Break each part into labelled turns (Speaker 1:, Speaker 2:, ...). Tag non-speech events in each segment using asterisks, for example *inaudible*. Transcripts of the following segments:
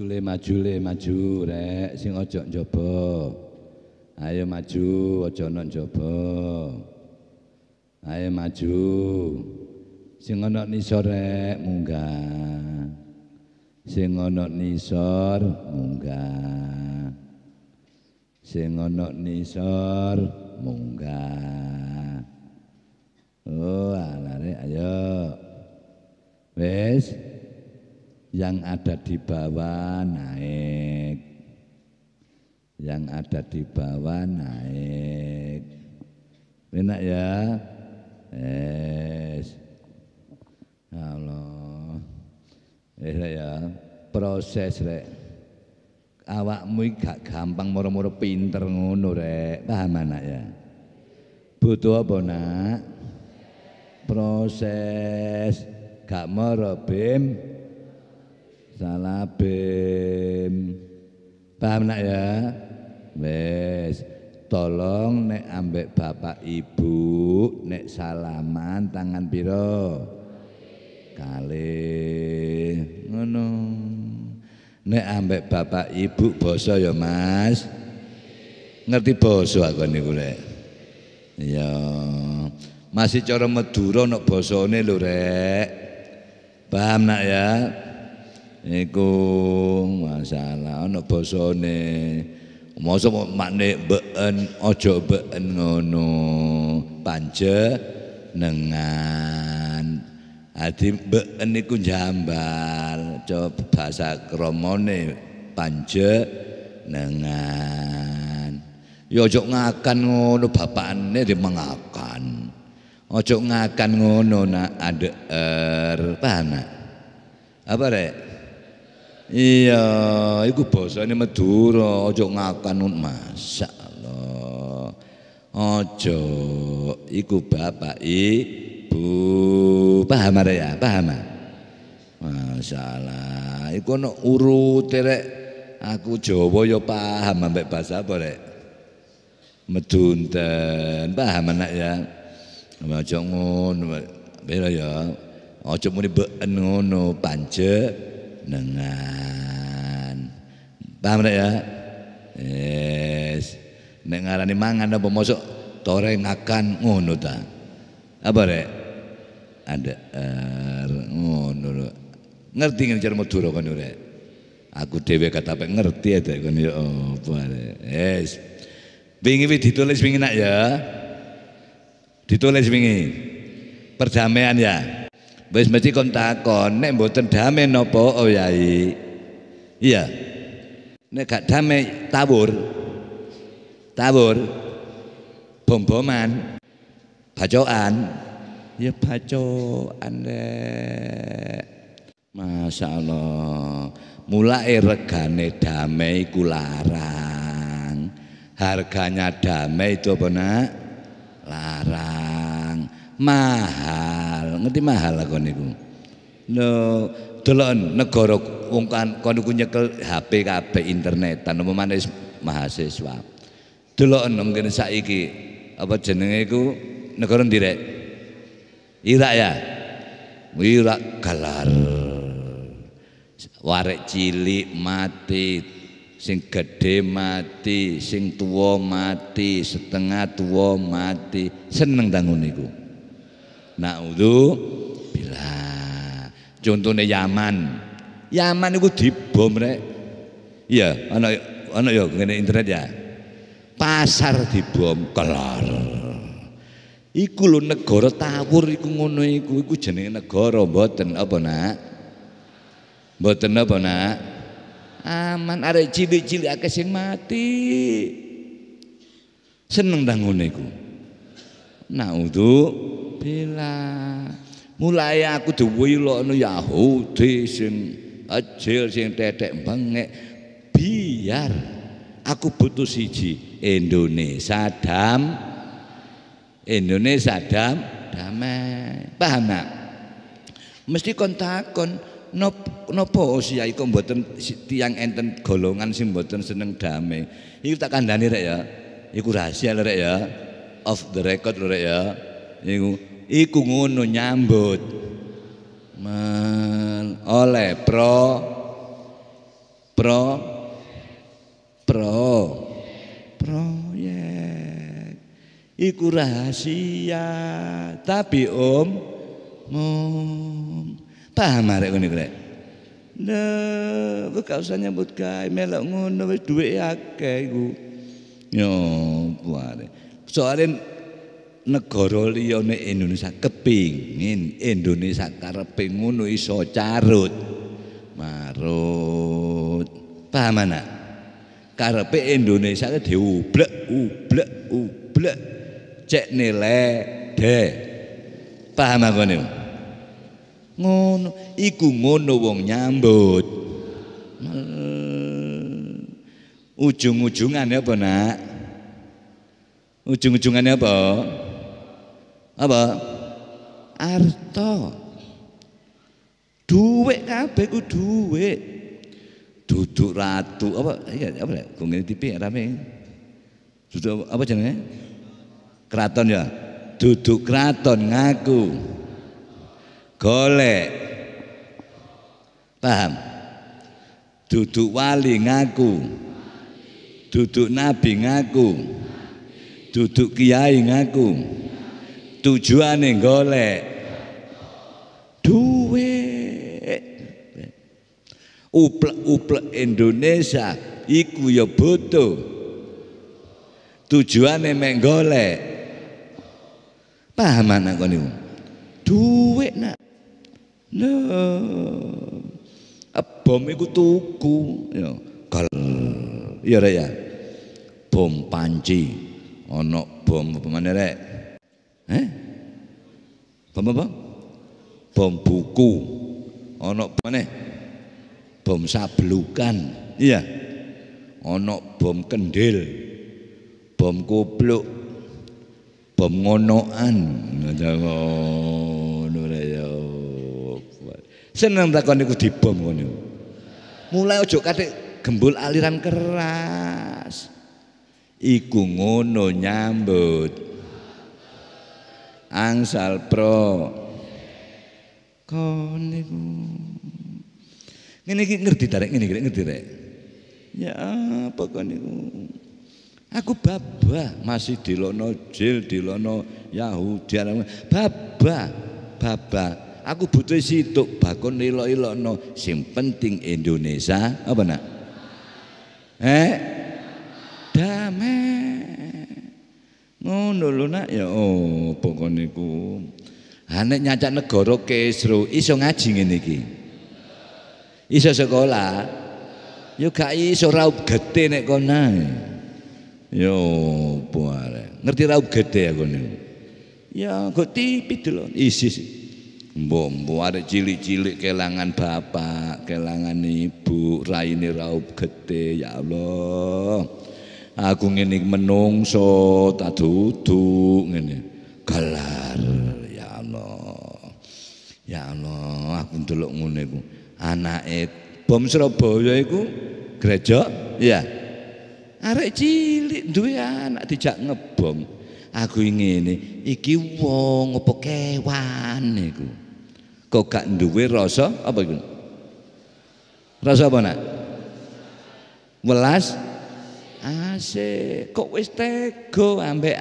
Speaker 1: Majule majule maju rek sing ojo njaba. Ayo maju aja ana njaba. Ayo maju. Sing ana nisor rek munggah. Sing ana nisor munggah. Sing ana nisor munggah. Oh, alare ayo. Wes yang ada di bawah naik yang ada di bawah naik enak ya es Allah eh ya proses rek awakmu gak gampang moro-moro pinter ngono rek paham anak ya butuh apa nak proses gak moro bim salabim paham nak ya wes tolong nek ambek bapak ibu nek salaman tangan piro kali ngono nek ambek bapak ibu boso ya Mas ngerti boso aku niku rek ya masih cara Madura nek no basane lho rek paham nak ya niku masalah ana basane masa makne been aja been ngono panjenengan ati been niku jambal coba bahasa kramane panjenengan ya aja ngakan ngono bapakne di mengakan aja ngakan ngono nak adeer paham nak apa rek Iya, iku basane Madura, aja ngakan masyaallah. Aja iku bapak ibu. Paham ada ya? Paham? Masalah. Iku ana urut rek. Aku Jawa ya paham ambek bahasa apa rek? Medunten. Paham anak ya? Aja ngono. Bela ya. Aja muni beken ngono, panjek jenengan. Paham rek ya? Yes. Nek ngarani mangan apa mosok akan ngono ta. Apa rek? Ada er, ngono lo Ngerti ngene cara Madura kono rek. Aku dhewe katapek ngerti ada kono oh apa rek. Yes. Wingi ditulis wingi nak ya. Ditulis wingi. Perdamaian ya. Wis mesti kon takon, nek mboten dame napa oh yai. Iya. Nek gak dame tawur. Tawur. Bom-boman. Ya bacokan rek. Masya Allah. Mulai regane dame iku larang. Harganya dame itu apa nak? Larang. Mahal ngerti mahal lah kon niku no delon negara wong kan kon niku nyekel HP kabeh internetan umpamane mahasiswa delon mungkin saiki apa jenenge iku negara direk. Irak ya Irak galar warek cili mati sing gede mati sing tua mati setengah tua mati seneng tangun niku naudzu billah contohnya Yaman Yaman itu dibom rek iya ana ana ya ngene internet ya pasar dibom kelar iku lho negara tawur iku ngono iku iku jenenge negara mboten apa nak mboten apa nak aman arek cilik-cilik akeh sing mati seneng ta ngono iku naudzu billah. Mulai aku nu Yahudi sing ejil sing tetek bengek biar aku butuh siji Indonesia dam Indonesia dam damai paham nak mesti kon no no nopo usia ya, iku mboten tiang enten golongan sing mboten seneng damai iku tak kandhani rek ya iku rahasia rek ya off the record rek ya iku iku ngono nyambut men oleh pro pro pro proyek iku rahasia tapi om om paham arek ngene rek Nah, gak usah nyambut gawe melok ngono wis dhuwit akeh iku. Yo, ya kuwi. Soalnya negara liyane Indonesia kepingin Indonesia karepe ngono iso carut marut paham ana karepe Indonesia ke diublek ublek ublek cek nilai de paham aku ngono iku ngono wong nyambut ujung-ujungannya apa nak ujung-ujungannya apa apa? Arto. duwe kabeh ku duit. Duduk ratu apa iya apa lek ya? gong ngene tipe ya, rame. Duduk apa jenenge? Keraton ya. Duduk keraton ngaku. Golek. Paham? Duduk wali ngaku. duduk nabi ngaku duduk kiai ngaku tujuane golek duit uplek-uplek Indonesia iku ya butuh tujuane mek golek paham anak kon niku duit nak lho bom iku tuku ya gal ya ya bom panci ono bom apa rek Eh? Bom apa? Bom buku. Ana meneh bom sablukan. Iya. onok bom kendil. Bom kopluk. Bom ngonoan. Ngono ya. Seneng takon niku dibom ngono. Mulai ojo katik gembul aliran keras. Iku ngono nyambut angsal pro kon niku ngene iki ngerti tarik ngene iki ngerti rek ya apa kon niku aku babah masih dilono jil dilono Yahudi babah babah aku butuh situk bakon ilo ilono sing penting Indonesia apa nak eh damai Ngono lho nak ya opo oh, kon niku. Ha nek nyacak negara kesro iso ngaji ngene iki. Iso sekolah. Ya gak iso raup gede nek kon ae. Ya opo Ngerti raup gede ya kon niku. Ya kok tipis isis. Mbok mbok ada cilik-cilik kelangan bapak, kelangan ibu, raine raup gede ya Allah aku ngene menungso tak duduk ngene gelar ya Allah ya Allah aku ndelok ngene iku anake bom Surabaya iku gereja ya arek cilik duwe anak dijak ngebom aku ngene iki wong apa kewan iku kok gak duwe rasa apa iku rasa apa nak welas Asik, kok wis tega ambek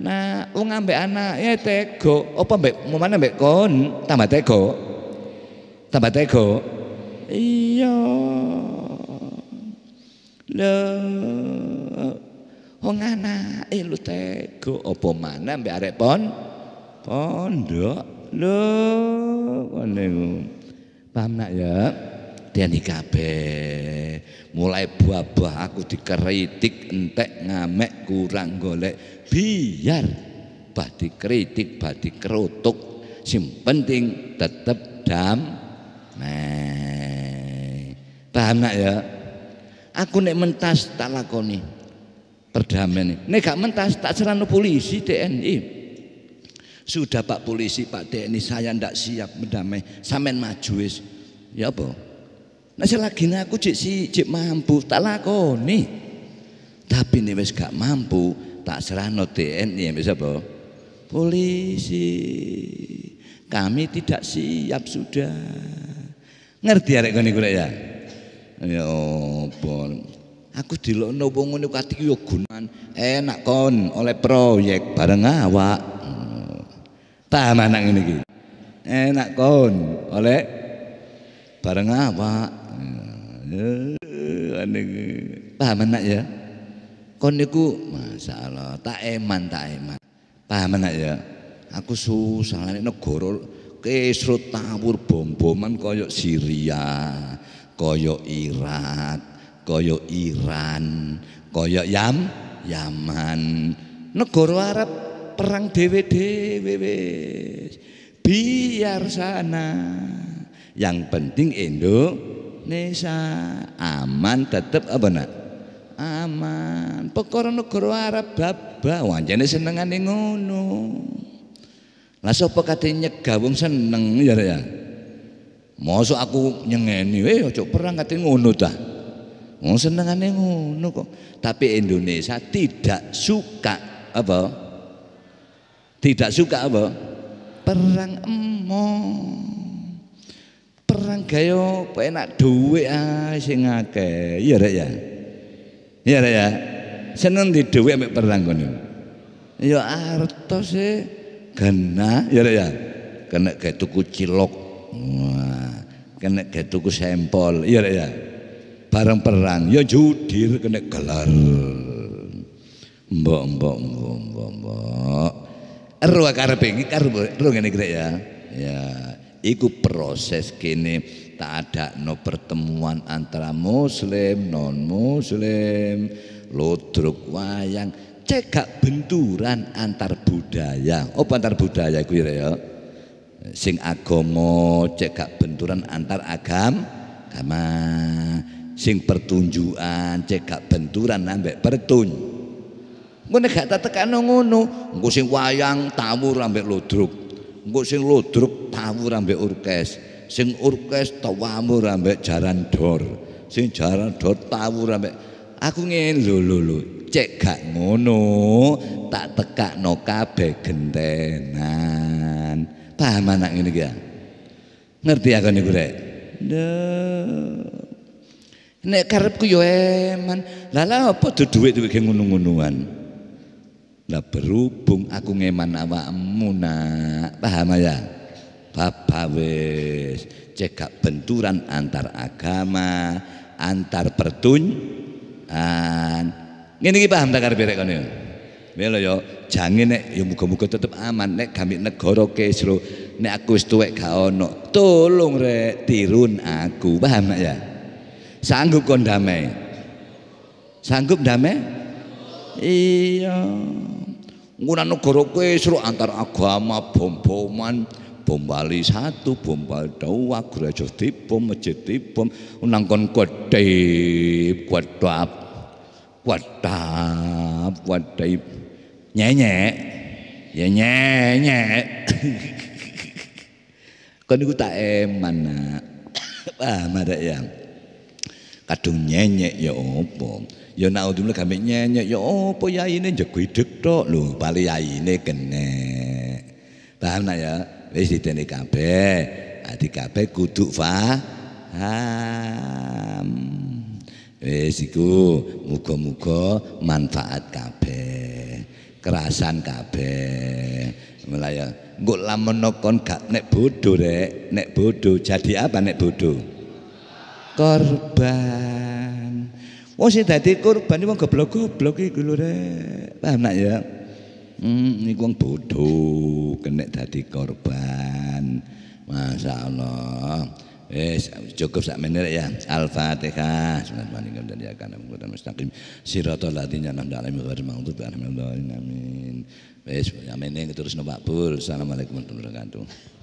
Speaker 1: Nah, wong ambek ya tega, apa mau mana mbek kon tambah tega? Tambah tega? Iya. Lho, wong eh lu tega apa mana ambek arek pon? Pondok. Lho, ngene Paham nak ya? medeni kabeh. Mulai buah aku dikritik entek ngamek kurang golek biar bah kritik bah dikerutuk. sing penting tetep dam nah paham nak ya aku nek mentas tak lakoni perdamaian ini. nek gak mentas tak serano polisi TNI sudah Pak Polisi, Pak TNI saya ndak siap berdamai, samen maju Ya apa? Nek nah, lagi aku cik si cik mampu tak nih Tapi nih wis gak mampu tak serahno DNI bisa boh Polisi. Kami tidak siap sudah. Ngerti arek ngene kok ya? Ya apa? Aku dilokno wong ngene kati yo gunan. Enak kon oleh proyek bareng awak. Paham anak ini Enak kon oleh bareng awak Eh, Paham anak ya? Kon niku masalah tak eman tak eman. Paham anak ya? Aku susah nek negara kesrut tabur bom-boman koyok Syria, koyok Irak, koyok Iran, koyok Yam, Yaman. negoro Arab perang dewe dewe Biar sana. Yang penting Indo Indonesia aman tetap apa nak aman perkara negara Arab baba wancane senengane ngono lah sapa kate nyegah wong seneng ya ya mosok aku nyengeni eh ojo perang kate ngono ta wong senengane ngono kok tapi Indonesia tidak suka apa tidak suka apa perang emong perang gayo apa enak dhuwit ae ah, sing akeh. Iya rek ya. Iya rek ya. Seneng di dhuwit mek perang ngono. Ya arto sih e. kena iya rek ya. Kena kayak tuku cilok. kena kayak tuku sampel, iya rek ya. Bareng perang, ya judir kena gelar. Mbok mbok mbok mbok mbok. Ero karepe iki karo ngene grek ya. Ya, iku proses kini tak ada no pertemuan antara muslim non muslim lodruk wayang cekak benturan antar budaya oh antar budaya kira ya, ya sing agomo cekak benturan antar agam agama sing pertunjuan cekak benturan ambek pertun ngono gak tak tekano ngono engko sing wayang tawur ambek lodruk engko sing lodruk pawur ambek orkes sing orkes tawamu ambek jaran dor sing jaran dor tawur ambek aku ngene lho lho lho cek gak ngono tak teka kabeh gentenan paham anak ngene ki ya? ngerti aku niku rek nek karepku yo eman lha lha apa duwe duwe ngono-ngonoan lah berhubung aku ngeman awakmu nak, paham ya? Bapak wis cekak benturan antar agama, antar an Ngene iki paham takar berek rek ya? Melo yo, jange nek yo muga-muga tetep aman nek gamit negara kesro. Nek aku wis tuwek gak tolong re tirun aku. Paham ya? Sanggup kon damai. Sanggup damai? Iya. Ngguna negara kowe suruh antar agama bom-boman, bom Bali 1, masjid dibom, nang *laughs* kon kote, kwadap, kwadap, kwadap. Nyenye, nyenye, nyenye. kon tak eman, Pak Madak yang. kadung nyenyek ya opo, ya naudzubillah kami nyenyek ya ini jago jegwidek tok lho bali ini kene paham nak ya wis ditene kabeh ati nah, kabeh kudu faham wis iku muga-muga manfaat kabeh kerasan kabeh mulai ya engko lamun kon gak nek bodoh rek nek bodoh jadi apa nek bodoh korban. Wong sing dadi korban wong goblok-goblok iku lho rek. Paham nak ya? Hmm, niku wong bodoh kena dadi korban. Masya Allah. eh cukup sak menir ya. Al-Fatihah. Bismillahirrahmanirrahim. Dan ya kana mengkutan mustaqim. Siratal ladzina an'amta 'alaihim ghairil maghdubi 'alaihim Amin. Wis amin ya, terus nombak bul. Assalamualaikum warahmatullahi wabarakatuh.